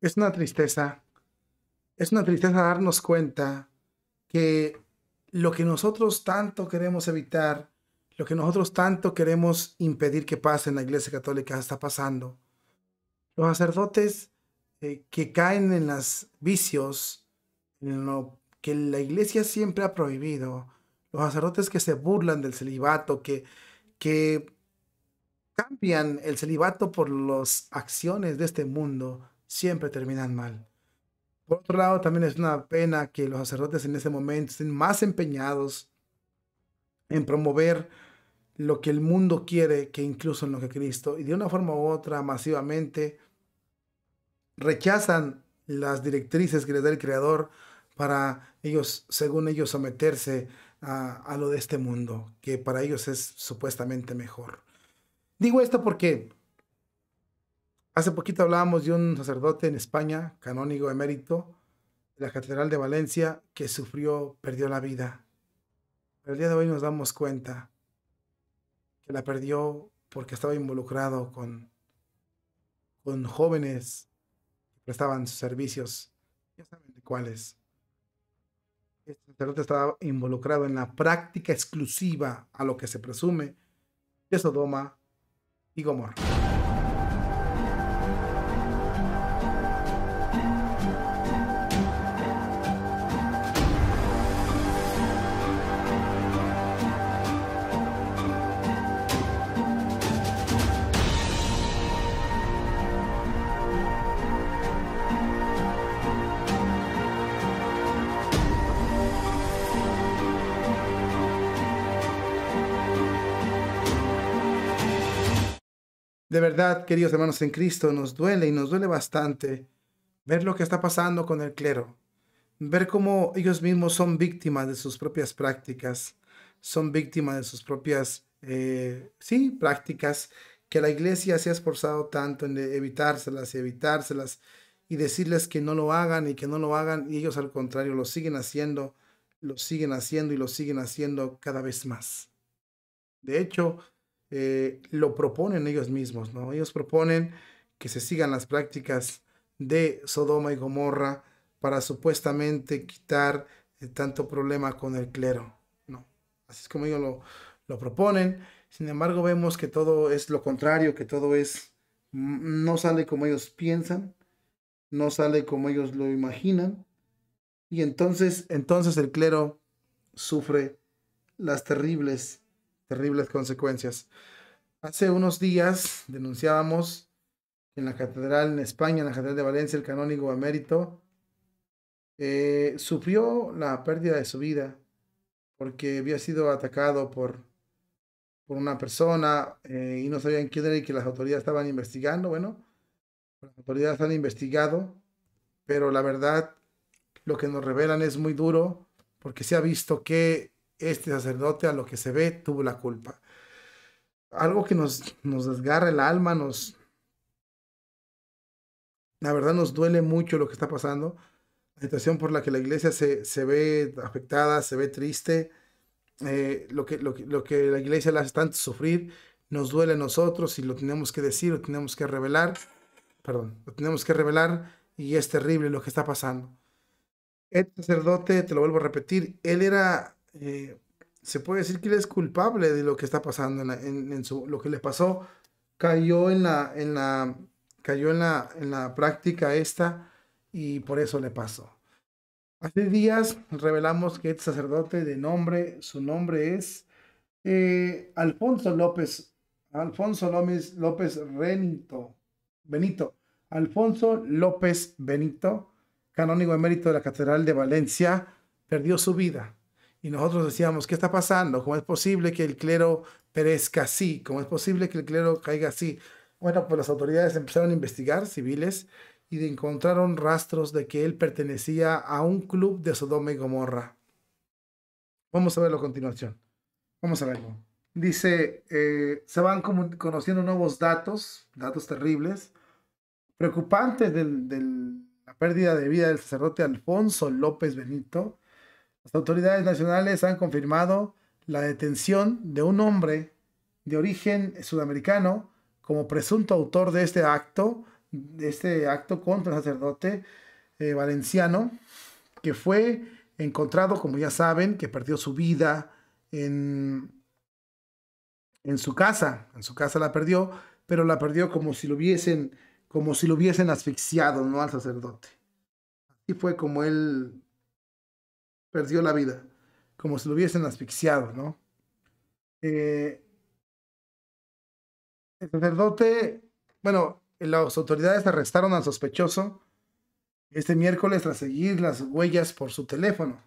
Es una tristeza, es una tristeza darnos cuenta que lo que nosotros tanto queremos evitar, lo que nosotros tanto queremos impedir que pase en la Iglesia Católica está pasando. Los sacerdotes eh, que caen en los vicios, en lo que la Iglesia siempre ha prohibido, los sacerdotes que se burlan del celibato, que cambian el celibato por las acciones de este mundo, siempre terminan mal. Por otro lado, también es una pena que los sacerdotes en ese momento estén más empeñados en promover lo que el mundo quiere que incluso en lo que Cristo, y de una forma u otra masivamente rechazan las directrices que les da el Creador para ellos, según ellos, someterse a, a lo de este mundo, que para ellos es supuestamente mejor. Digo esto porque Hace poquito hablábamos de un sacerdote en España, canónigo emérito, de la Catedral de Valencia, que sufrió, perdió la vida. Pero el día de hoy nos damos cuenta que la perdió porque estaba involucrado con, con jóvenes que prestaban sus servicios, ya saben de cuáles. Este sacerdote estaba involucrado en la práctica exclusiva a lo que se presume de Sodoma y Gomorra. De verdad, queridos hermanos en Cristo, nos duele y nos duele bastante ver lo que está pasando con el clero, ver cómo ellos mismos son víctimas de sus propias prácticas, son víctimas de sus propias, eh, sí, prácticas que la iglesia se ha esforzado tanto en evitárselas y evitárselas y decirles que no lo hagan y que no lo hagan y ellos al contrario lo siguen haciendo, lo siguen haciendo y lo siguen haciendo cada vez más. De hecho, eh, lo proponen ellos mismos, ¿no? Ellos proponen que se sigan las prácticas de Sodoma y Gomorra para supuestamente quitar eh, tanto problema con el clero, ¿no? Así es como ellos lo, lo proponen. Sin embargo, vemos que todo es lo contrario, que todo es, mm, no sale como ellos piensan, no sale como ellos lo imaginan. Y entonces, entonces el clero sufre las terribles terribles consecuencias. Hace unos días denunciábamos en la catedral en España, en la catedral de Valencia, el canónigo emérito sufrió la pérdida de su vida porque había sido atacado por, por una persona eh, y no sabían quién era y que las autoridades estaban investigando. Bueno, las autoridades han investigado, pero la verdad lo que nos revelan es muy duro porque se ha visto que este sacerdote a lo que se ve tuvo la culpa. Algo que nos, nos desgarra el alma, nos... La verdad nos duele mucho lo que está pasando, la situación por la que la iglesia se, ve afectada, se ve triste, eh, lo, que, lo, que, la iglesia le hace tanto sufrir, nos duele a nosotros y lo tenemos que decir, lo tenemos que revelar, perdón, lo tenemos que revelar y es terrible lo que está pasando. El sacerdote, te lo vuelvo a repetir, él era eh, se puede decir que él es culpable de lo que está pasando, en, lo que le pasó, cayó en la, en la, cayó en la, práctica esta y por eso le pasó. Hace días revelamos que este sacerdote de nombre, su nombre es eh, Alfonso López, Alfonso López, López Renito, Benito, Alfonso López Benito, canónigo emérito de la Catedral de Valencia, perdió su vida y nosotros decíamos, ¿qué está pasando? ¿Cómo es posible que el clero perezca así? ¿Cómo es posible que el clero caiga así? Bueno, pues las autoridades empezaron a investigar civiles y encontraron rastros de que él pertenecía a un club de Sodoma y Gomorra. Vamos a verlo a continuación. Vamos a verlo. Dice, eh, se van conociendo nuevos datos, datos terribles, preocupantes de la pérdida de vida del sacerdote Alfonso López Benito, las autoridades nacionales han confirmado la detención de un hombre de origen sudamericano como presunto autor de este acto, de este acto contra el sacerdote eh, valenciano, que fue encontrado, como ya saben, que perdió su vida en, en su casa. En su casa la perdió, pero la perdió como si lo hubiesen, como si lo hubiesen asfixiado, ¿no? Al sacerdote. Así fue como él perdió la vida, como si lo hubiesen asfixiado, ¿no? Eh, el sacerdote, bueno, las autoridades arrestaron al sospechoso este miércoles tras seguir las huellas por su teléfono.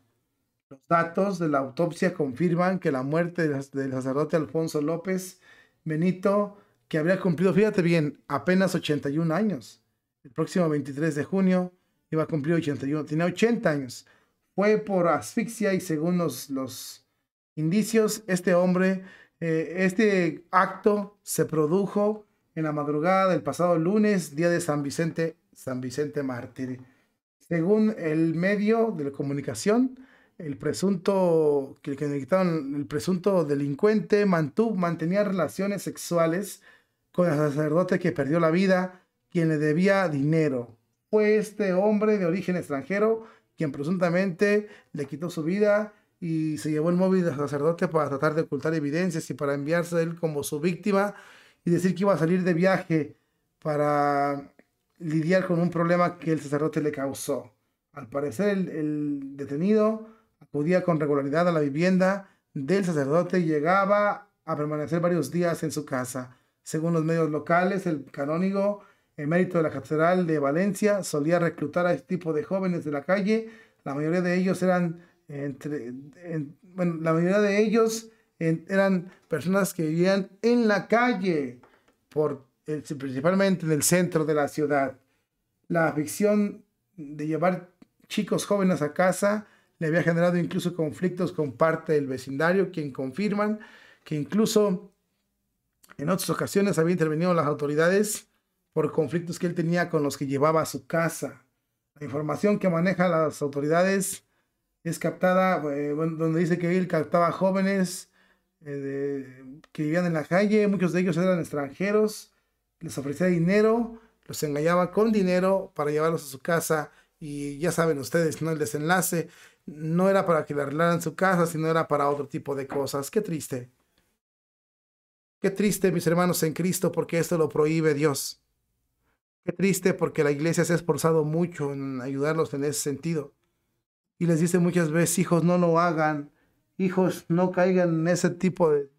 Los datos de la autopsia confirman que la muerte del sacerdote Alfonso López Benito, que habría cumplido, fíjate bien, apenas 81 años. El próximo 23 de junio iba a cumplir 81, tenía 80 años fue por asfixia y según los, indicios, este hombre, eh, este acto se produjo en la madrugada del pasado lunes, día de San Vicente, San Vicente Mártir. Según el medio de la comunicación, el presunto, que, el presunto delincuente mantuvo, mantenía relaciones sexuales con el sacerdote que perdió la vida, quien le debía dinero. Fue este hombre de origen extranjero quien presuntamente le quitó su vida y se llevó el móvil del sacerdote para tratar de ocultar evidencias y para enviarse a él como su víctima y decir que iba a salir de viaje para lidiar con un problema que el sacerdote le causó. Al parecer, el, el detenido acudía con regularidad a la vivienda del sacerdote y llegaba a permanecer varios días en su casa. Según los medios locales, el canónigo emérito de la Catedral de Valencia, solía reclutar a este tipo de jóvenes de la calle. La mayoría de ellos eran, la mayoría de ellos eran personas que vivían en la calle, por, principalmente en el centro de la ciudad. La afición de llevar chicos jóvenes a casa le había generado incluso conflictos con parte del vecindario, quien confirman que incluso en otras ocasiones había intervenido las autoridades por conflictos que él tenía con los que llevaba a su casa. La información que maneja las autoridades es captada, eh, donde dice que él captaba jóvenes eh, que vivían en la calle, muchos de ellos eran extranjeros, les ofrecía dinero, los engañaba con dinero para llevarlos a su casa y ya saben ustedes, ¿no? El desenlace no era para que le arreglaran su casa, sino era para otro tipo de cosas. Qué triste. Qué triste, mis hermanos en Cristo, porque esto lo prohíbe Dios. Qué triste porque la iglesia se ha esforzado mucho en ayudarlos en ese sentido. Y les dice muchas veces, hijos, no lo hagan, hijos, no caigan en ese tipo de,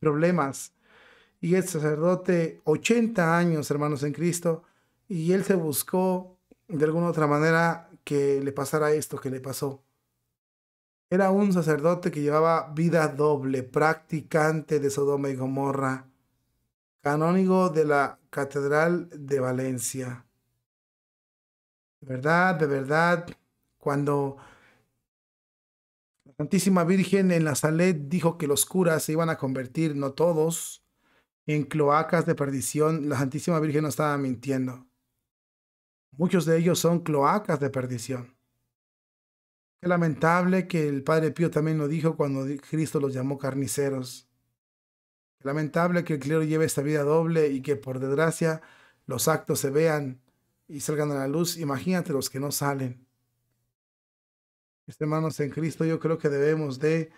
problemas. Y el sacerdote, 80 años, hermanos en Cristo, y él se buscó de alguna otra manera que le pasara esto que le pasó. Era un sacerdote que llevaba vida doble, practicante de Sodoma y Gomorra canónigo de la Catedral de Valencia. De verdad, de verdad, cuando la Santísima Virgen en la Salet dijo que los curas se iban a convertir, no todos, en cloacas de perdición, la Santísima Virgen no estaba mintiendo. Muchos de ellos son cloacas de perdición. Qué lamentable que el Padre Pío también lo dijo cuando Cristo los llamó carniceros. Lamentable que el clero lleve esta vida doble y que por desgracia los actos se vean y salgan a la luz. Imagínate los que no salen. este hermanos en Cristo, yo creo que debemos de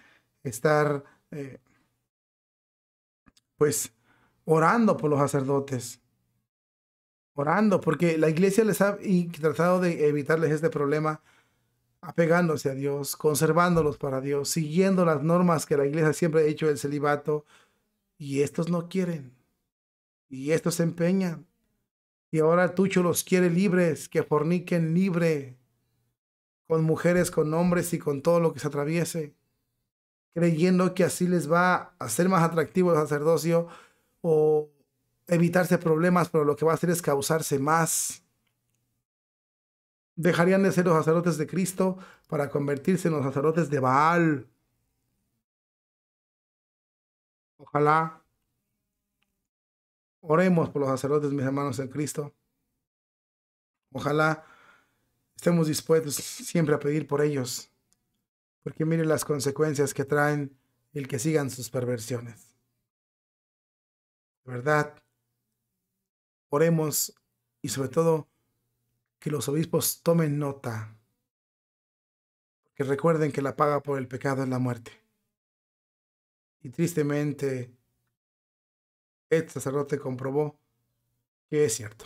estar, eh, pues, orando por los sacerdotes. Orando, porque la iglesia les ha tratado de evitarles este problema apegándose a Dios, conservándolos para Dios, siguiendo las normas que la iglesia siempre ha hecho del celibato, y estos no quieren. Y estos se empeñan. Y ahora Tucho los quiere libres, que forniquen libre, con mujeres, con hombres y con todo lo que se atraviese, creyendo que así les va a hacer más atractivo el sacerdocio o evitarse problemas, pero lo que va a hacer es causarse más. Dejarían de ser los sacerdotes de Cristo para convertirse en los sacerdotes de Baal. Ojalá oremos por los sacerdotes, mis hermanos en Cristo. Ojalá estemos dispuestos siempre a pedir por ellos, porque miren las consecuencias que traen el que sigan sus perversiones. De verdad, oremos y sobre todo que los obispos tomen nota, Que recuerden que la paga por el pecado es la muerte. Y tristemente, el sacerdote comprobó que es cierto.